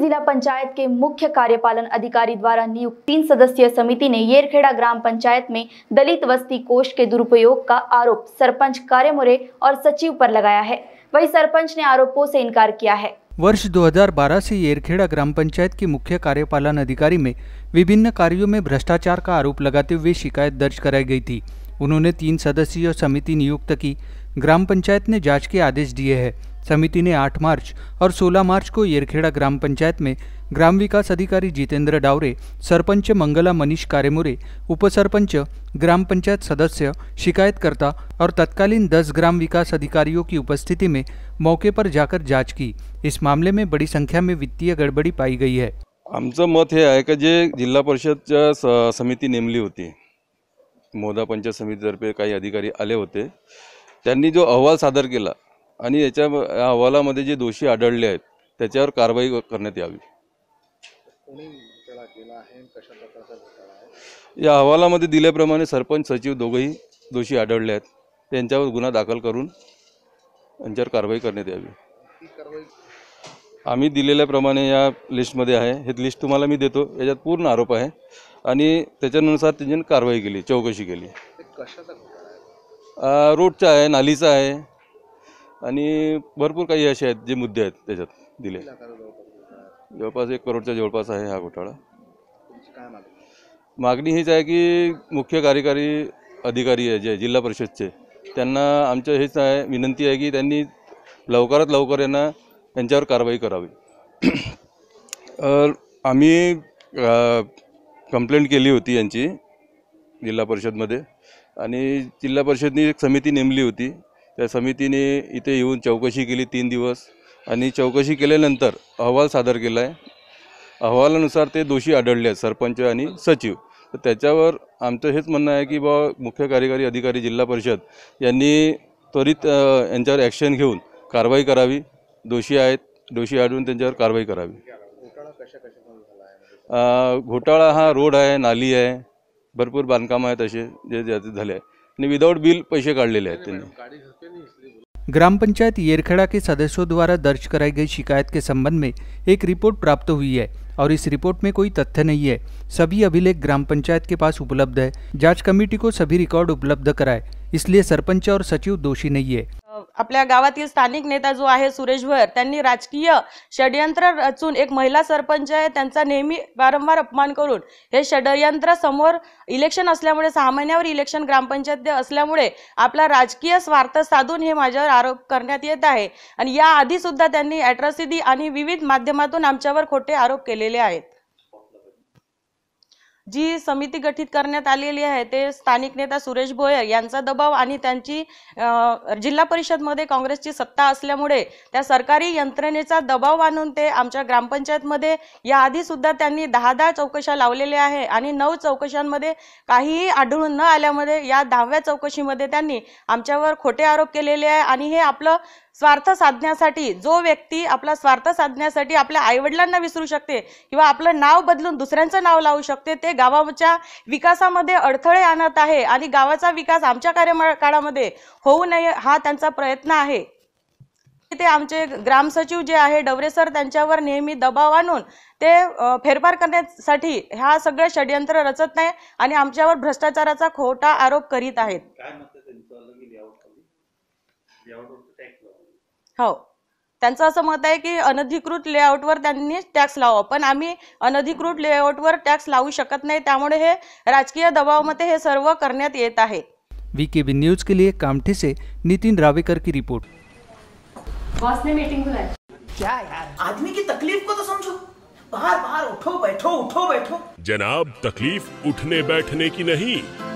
जिला पंचायत के मुख्य कार्यपालन अधिकारी द्वारा नियुक्त तीन सदस्यीय समिति ने येरखेड़ा ग्राम पंचायत में दलित वस्ती कोष के दुरुपयोग का आरोप सरपंच कार्य मोरे और सचिव पर लगाया है वही सरपंच ने आरोपों से इनकार किया है वर्ष 2012 से येरखेड़ा ग्राम पंचायत के मुख्य कार्यपालन अधिकारी में विभिन्न कार्यो में भ्रष्टाचार का आरोप लगाते हुए शिकायत दर्ज कराई गयी थी उन्होंने तीन सदस्यीय समिति नियुक्त की ग्राम पंचायत ने जांच के आदेश दिए हैं समिति ने 8 मार्च और 16 मार्च को येरखेड़ा ग्राम पंचायत में ग्राम विकास अधिकारी जितेंद्र डावरे सरपंच मंगला मनीष कारेमोरे उपसरपंच ग्राम पंचायत सदस्य शिकायतकर्ता और तत्कालीन 10 ग्राम विकास अधिकारियों की उपस्थिति में मौके पर जाकर जांच की इस मामले में बड़ी संख्या में वित्तीय गड़बड़ी पाई गई है आमच मत हे आहे का जे जिल्हा परिषदच्या समिती नेमली होती मोदा पंचायत समितीतर्फे काही अधिकारी आले होते त्यांनी जो अहवाल सादर केला आणि याच्या अहवालामध्ये जे दोषी आढळले आहेत त्याच्यावर कारवाई करण्यात यावी या अहवालामध्ये दिल्याप्रमाणे सरपंच सचिव दोघंही दोषी आढळले आहेत त्यांच्यावर गुन्हा दाखल करून त्यांच्यावर कारवाई करण्यात यावी आम्ही दिलेल्याप्रमाणे या लिस्टमध्ये आहे हे लिस्ट तुम्हाला मी देतो याच्यात पूर्ण आरोप आहे आणि त्याच्यानुसार त्यांनी कारवाई केली चौकशी केली रोडचं आहे नालीचं आहे आणि भरपूर काही असे आहेत जे मुद्दे आहेत त्याच्यात दिले जवळपास एक करोडच्या जवळपास आहे हा घोटाळा मागणी हीच आहे की मुख्य कार्यकारी अधिकारी आहे जे जिल्हा परिषदचे त्यांना आमच्या हेच आहे विनंती आहे की त्यांनी लवकरात लवकर यांना त्यांच्यावर कारवाई करावी आम्ही कंप्लेंट केली होती यांची जिल्हा परिषदमध्ये आणि जिल्हा परिषदनी एक समिती नेमली होती त्या समितीने इथे येऊन चौकशी केली तीन दिवस आणि चौकशी केल्यानंतर अहवाल सादर केला आहे अहवालानुसार ते दोषी आढळले आहेत सरपंच आणि सचिव तर त्याच्यावर आमचं हेच म्हणणं आहे की बा मुख्य कार्यकारी अधिकारी जिल्हा परिषद यांनी त्वरित यांच्यावर ॲक्शन घेऊन कारवाई करावी दोषी आहेत दोषी आढळून त्यांच्यावर कारवाई करावी घोटाळा हा रोड आहे नाली आहे भरपूर बांधकामं विदाउट बिल पैसे का ग्राम पंचायत येरखेड़ा के सदस्यों द्वारा दर्ज कराई गई शिकायत के संबंध में एक रिपोर्ट प्राप्त हुई है और इस रिपोर्ट में कोई तथ्य नहीं है सभी अभिलेख ग्राम पंचायत के पास उपलब्ध है जांच कमेटी को सभी रिकॉर्ड उपलब्ध कराए इसलिए सरपंच और सचिव दोषी नहीं है आपल्या गावातील स्थानिक नेता जो आहे सुरेश भर त्यांनी राजकीय षडयंत्र रचून एक महिला सरपंच आहे त्यांचा नेहमी वारंवार अपमान करून हे षडयंत्र समोर इलेक्शन असल्यामुळे सहा महिन्यावर इलेक्शन ग्रामपंचायत असल्यामुळे आपला राजकीय स्वार्थ साधून हे माझ्यावर आरोप करण्यात येत आहे आणि याआधी सुद्धा त्यांनी अॅट्रॉसिटी आणि विविध माध्यमातून आमच्यावर खोटे आरोप केलेले आहेत जी समिती गठीत करण्यात आलेली आहे ते स्थानिक नेता सुरेश भोयर यांचा दबाव आणि त्यांची जिल्हा परिषदमध्ये काँग्रेसची सत्ता असल्यामुळे त्या सरकारी यंत्रणेचा दबाव आणून ते आमच्या ग्रामपंचायतमध्ये याआधी सुद्धा त्यांनी दहा दहा चौकशा लावलेल्या आहे आणि नऊ चौकशांमध्ये काहीही आढळून न आल्यामध्ये या दहाव्या चौकशीमध्ये त्यांनी आमच्यावर खोटे आरोप केलेले आहे आणि हे आपलं स्वार्थ साधण्यासाठी जो व्यक्ती आपला स्वार्थ साधण्यासाठी आपल्या आईवडिलांना विसरू शकते किंवा आपलं नाव बदलून दुसऱ्यांचं नाव लावू शकते ते गावाच्या विकासामध्ये अडथळे आणत आहे आणि गावाचा विकास आमच्या कार्यकाळामध्ये होऊ नये हा त्यांचा प्रयत्न आहे ते आमचे ग्रामसचिव जे आहे डवरे सर त्यांच्यावर नेहमी दबाव आणून ते फेरफार करण्यासाठी ह्या सगळं षडयंत्र रचत नाही आणि आमच्यावर भ्रष्टाचाराचा खोटा आरोप करीत आहेत मत आहे की अनधिकृत लेआउटवर त्यांनी टॅक्स अनधिकृत लेआउटवर टॅक्स लावू शकत नाही राजकीय दबावामध्ये हे सर्व करण्यात येत आहे न्यूज के लिए कामठी से नितिन रावेकर की रिपोर्ट बॉस ने मीटिंग बुलाई क्या यार आदमी की तकलीफ को तो समझो बाहर बाहर उठो बैठो उठो बैठो जनाब तकलीफ उठने बैठने की नहीं